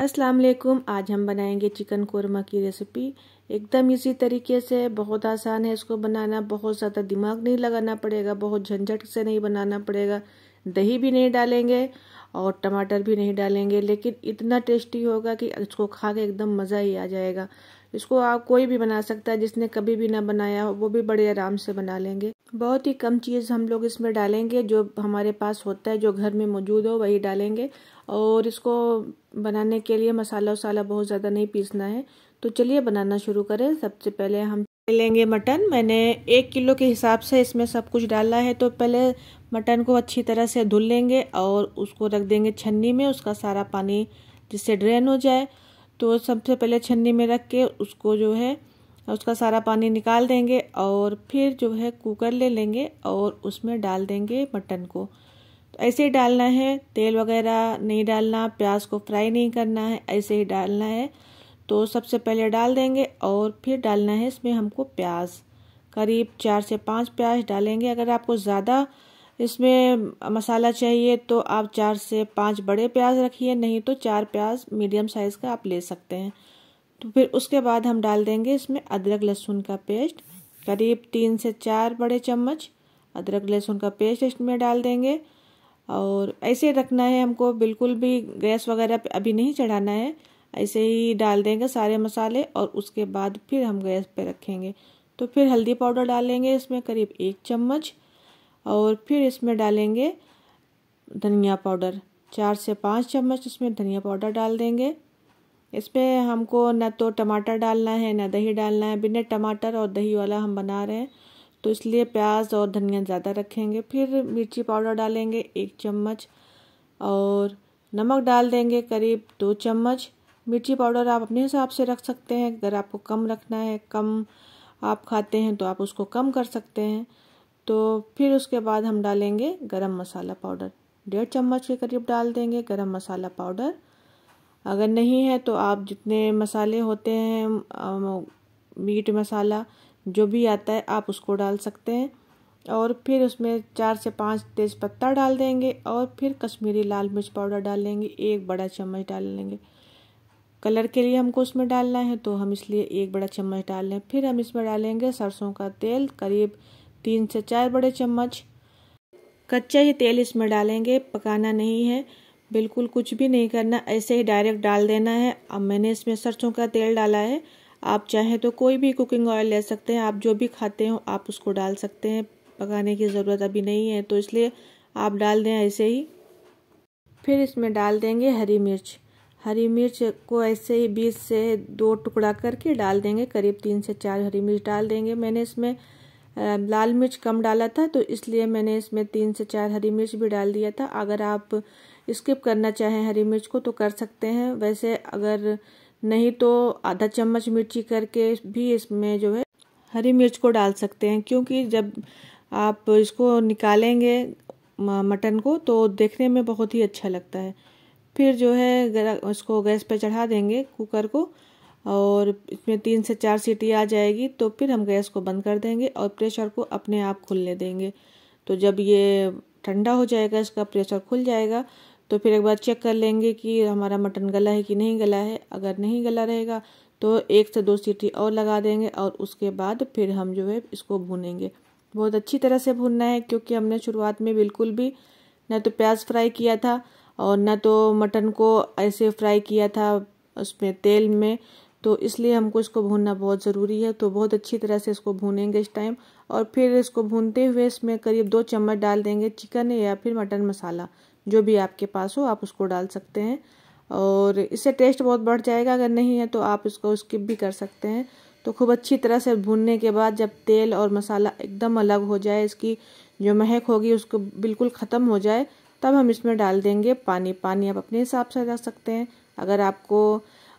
अस्सलाम वालेकुम आज हम बनाएंगे चिकन कोरमा की रेसिपी एकदम इसी तरीके से बहुत आसान है इसको बनाना बहुत ज़्यादा दिमाग नहीं लगाना पड़ेगा बहुत झंझट से नहीं बनाना पड़ेगा दही भी नहीं डालेंगे और टमाटर भी नहीं डालेंगे लेकिन इतना टेस्टी होगा कि इसको खा के एकदम मज़ा ही आ जाएगा इसको आप कोई भी बना सकता है जिसने कभी भी ना बनाया हो वो भी बड़े आराम से बना लेंगे बहुत ही कम चीज़ हम लोग इसमें डालेंगे जो हमारे पास होता है जो घर में मौजूद हो वही डालेंगे और इसको बनाने के लिए मसाला वसाला बहुत ज़्यादा नहीं पीसना है तो चलिए बनाना शुरू करें सबसे पहले हम लेंगे मटन मैंने एक किलो के हिसाब से इसमें सब कुछ डाला है तो पहले मटन को अच्छी तरह से धुल लेंगे और उसको रख देंगे छन्नी में उसका सारा पानी जिससे ड्रेन हो जाए तो सबसे पहले छन्नी में रख के उसको जो है उसका सारा पानी निकाल देंगे और फिर जो है कुकर ले लेंगे और उसमें डाल देंगे मटन को तो ऐसे ही डालना है तेल वगैरह नहीं डालना प्याज को फ्राई नहीं करना है ऐसे ही डालना है तो सबसे पहले डाल देंगे और फिर डालना है इसमें हमको प्याज करीब चार से पाँच प्याज डालेंगे अगर आपको ज़्यादा इसमें मसाला चाहिए तो आप चार से पांच बड़े प्याज रखिए नहीं तो चार प्याज मीडियम साइज़ का आप ले सकते हैं तो फिर उसके बाद हम डाल देंगे इसमें अदरक लहसुन का पेस्ट करीब तीन से चार बड़े चम्मच अदरक लहसुन का पेस्ट इसमें डाल देंगे और ऐसे रखना है हमको बिल्कुल भी गैस वगैरह अभी नहीं चढ़ाना है ऐसे ही डाल देंगे सारे मसाले और उसके बाद फिर हम गैस पे रखेंगे तो फिर हल्दी पाउडर डालेंगे इसमें करीब एक चम्मच और फिर इसमें डालेंगे धनिया पाउडर चार से पाँच चम्मच इसमें धनिया पाउडर डाल देंगे इसमें हमको न तो टमाटर डालना है ना दही डालना है बिना टमाटर और दही वाला हम बना रहे हैं तो इसलिए प्याज और धनिया ज़्यादा रखेंगे फिर मिर्ची पाउडर डालेंगे एक चम्मच और नमक डाल देंगे करीब दो चम्मच मिर्ची पाउडर आप अपने हिसाब से रख सकते हैं अगर आपको कम रखना है कम आप खाते हैं तो आप उसको कम कर सकते हैं तो फिर उसके बाद हम डालेंगे गरम मसाला पाउडर डेढ़ चम्मच के करीब डाल देंगे गरम मसाला पाउडर अगर नहीं है तो आप जितने मसाले होते हैं मीट मसाला जो भी आता है आप उसको डाल सकते हैं और फिर उसमें चार से पाँच तेज पत्ता डाल देंगे और फिर कश्मीरी लाल मिर्च पाउडर डाल देंगे एक बड़ा चम्मच डाल लेंगे कलर के लिए हमको उसमें डालना है तो हम इसलिए एक बड़ा चम्मच डाल लें फिर हम इसमें डालेंगे सरसों का तेल करीब तीन से चार बड़े चम्मच कच्चा ही तेल इसमें डालेंगे पकाना नहीं है बिल्कुल कुछ भी नहीं करना ऐसे ही डायरेक्ट डाल देना है अब मैंने इसमें सरसों का तेल डाला है आप चाहें तो कोई भी कुकिंग ऑयल ले सकते हैं आप जो भी खाते हो आप उसको डाल सकते हैं पकाने की ज़रूरत अभी नहीं है तो इसलिए आप डाल दें ऐसे ही फिर इसमें डाल देंगे हरी मिर्च हरी मिर्च को ऐसे ही बीस से दो टुकड़ा करके डाल देंगे करीब तीन से चार हरी मिर्च डाल देंगे मैंने इसमें लाल मिर्च कम डाला था तो इसलिए मैंने इसमें तीन से चार हरी मिर्च भी डाल दिया था अगर आप स्किप करना चाहें हरी मिर्च को तो कर सकते हैं वैसे अगर नहीं तो आधा चम्मच मिर्ची करके भी इसमें जो है हरी मिर्च को डाल सकते हैं क्योंकि जब आप इसको निकालेंगे मटन को तो देखने में बहुत ही अच्छा लगता है फिर जो है इसको गैस पर चढ़ा देंगे कुकर को और इसमें तीन से चार सीटी आ जाएगी तो फिर हम गैस को बंद कर देंगे और प्रेशर को अपने आप खुलने देंगे तो जब ये ठंडा हो जाएगा इसका प्रेशर खुल जाएगा तो फिर एक बार चेक कर लेंगे कि हमारा मटन गला है कि नहीं गला है अगर नहीं गला रहेगा तो एक से दो सीटी और लगा देंगे और उसके बाद फिर हम जो है इसको भूनेंगे बहुत अच्छी तरह से भूनना है क्योंकि हमने शुरुआत में बिल्कुल भी न तो प्याज फ्राई किया था और न तो मटन को ऐसे फ्राई किया था उसमें तेल में तो इसलिए हमको इसको भूनना बहुत ज़रूरी है तो बहुत अच्छी तरह से इसको भूनेंगे इस टाइम और फिर इसको भूनते हुए इसमें करीब दो चम्मच डाल देंगे चिकन या फिर मटन मसाला जो भी आपके पास हो आप उसको डाल सकते हैं और इससे टेस्ट बहुत बढ़ जाएगा अगर नहीं है तो आप इसको स्किप भी कर सकते हैं तो खूब अच्छी तरह से भूनने के बाद जब तेल और मसाला एकदम अलग हो जाए इसकी जो महक होगी उसको बिल्कुल ख़त्म हो जाए तब हम इसमें डाल देंगे पानी पानी आप अपने हिसाब से रख सकते हैं अगर आपको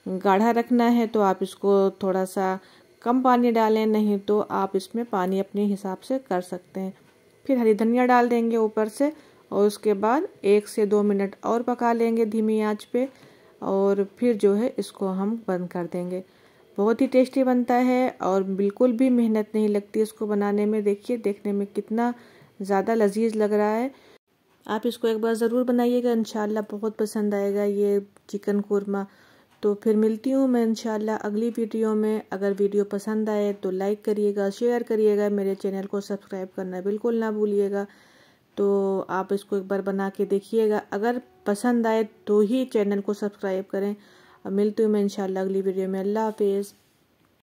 गाढ़ा रखना है तो आप इसको थोड़ा सा कम पानी डालें नहीं तो आप इसमें पानी अपने हिसाब से कर सकते हैं फिर हरी धनिया डाल देंगे ऊपर से और उसके बाद एक से दो मिनट और पका लेंगे धीमी आंच पे और फिर जो है इसको हम बंद कर देंगे बहुत ही टेस्टी बनता है और बिल्कुल भी मेहनत नहीं लगती इसको बनाने में देखिए देखने में कितना ज़्यादा लजीज लग रहा है आप इसको एक बार ज़रूर बनाइएगा इन बहुत पसंद आएगा ये चिकन कौरमा तो फिर मिलती हूँ मैं इंशाल्लाह अगली वीडियो में अगर वीडियो पसंद आए तो लाइक करिएगा शेयर करिएगा मेरे चैनल को सब्सक्राइब करना बिल्कुल ना भूलिएगा तो आप इसको एक बार बना के देखिएगा अगर पसंद आए तो ही चैनल को सब्सक्राइब करें मिलती हूँ मैं इंशाल्लाह अगली वीडियो में अल्लाह हाफिज़